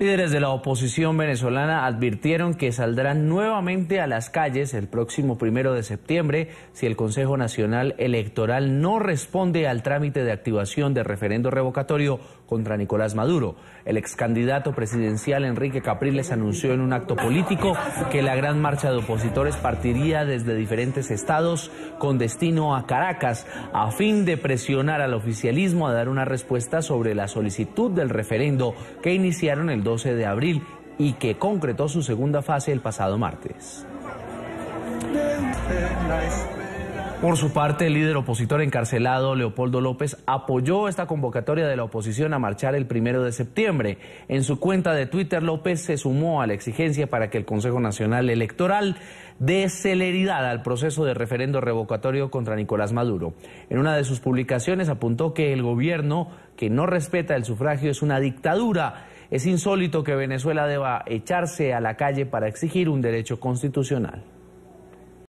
Líderes de la oposición venezolana advirtieron que saldrán nuevamente a las calles el próximo primero de septiembre si el Consejo Nacional Electoral no responde al trámite de activación de referendo revocatorio contra Nicolás Maduro. El ex candidato presidencial Enrique Capriles anunció en un acto político que la gran marcha de opositores partiría desde diferentes estados con destino a Caracas a fin de presionar al oficialismo a dar una respuesta sobre la solicitud del referendo que iniciaron el 12 de abril y que concretó su segunda fase el pasado martes. Por su parte, el líder opositor encarcelado, Leopoldo López, apoyó esta convocatoria de la oposición a marchar el primero de septiembre. En su cuenta de Twitter, López se sumó a la exigencia para que el Consejo Nacional Electoral dé celeridad al proceso de referendo revocatorio contra Nicolás Maduro. En una de sus publicaciones apuntó que el gobierno que no respeta el sufragio es una dictadura es insólito que Venezuela deba echarse a la calle para exigir un derecho constitucional.